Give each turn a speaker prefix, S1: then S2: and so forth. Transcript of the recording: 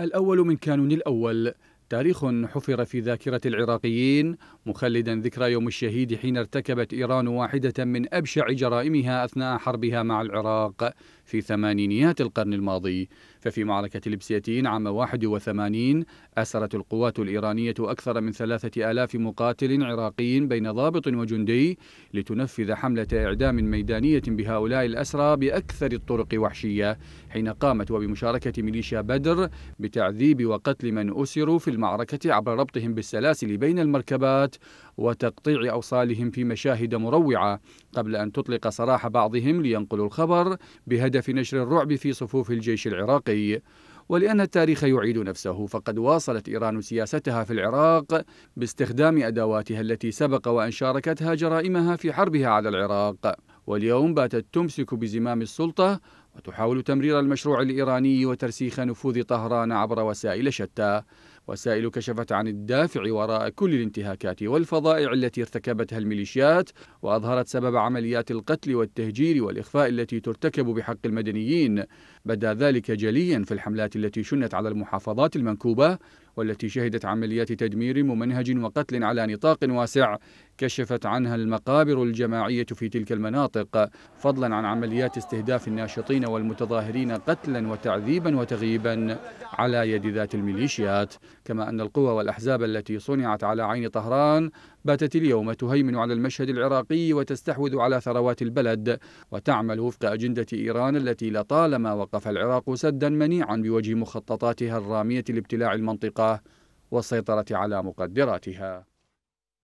S1: الأول من كانون الأول تاريخ حفر في ذاكرة العراقيين مخلدا ذكرى يوم الشهيد حين ارتكبت إيران واحدة من أبشع جرائمها أثناء حربها مع العراق في ثمانينيات القرن الماضي ففي معركة لبسيتين عام 81 أسرت القوات الإيرانية أكثر من ثلاثة آلاف مقاتل عراقي بين ضابط وجندي لتنفذ حملة إعدام ميدانية بهؤلاء الأسرى بأكثر الطرق وحشية حين قامت وبمشاركة ميليشيا بدر بتعذيب وقتل من أسروا في المعركة عبر ربطهم بالسلاسل بين المركبات وتقطيع أوصالهم في مشاهد مروعة قبل أن تطلق سراح بعضهم لينقلوا الخبر بهدف نشر الرعب في صفوف الجيش العراقي ولأن التاريخ يعيد نفسه فقد واصلت إيران سياستها في العراق باستخدام أدواتها التي سبق وأن شاركتها جرائمها في حربها على العراق واليوم باتت تمسك بزمام السلطة وتحاول تمرير المشروع الإيراني وترسيخ نفوذ طهران عبر وسائل شتى وسائل كشفت عن الدافع وراء كل الانتهاكات والفظائع التي ارتكبتها الميليشيات وأظهرت سبب عمليات القتل والتهجير والإخفاء التي ترتكب بحق المدنيين بدا ذلك جليا في الحملات التي شنت على المحافظات المنكوبة والتي شهدت عمليات تدمير ممنهج وقتل على نطاق واسع كشفت عنها المقابر الجماعية في تلك المناطق فضلا عن عمليات استهداف الناشطين والمتظاهرين قتلا وتعذيبا وتغييبا على يد ذات الميليشيات كما أن القوى والأحزاب التي صنعت على عين طهران باتت اليوم تهيمن على المشهد العراقي وتستحوذ على ثروات البلد وتعمل وفق أجندة إيران التي لطالما وقف العراق سدا منيعا بوجه مخططاتها الرامية لابتلاع المنطقة والسيطرة على مقدراتها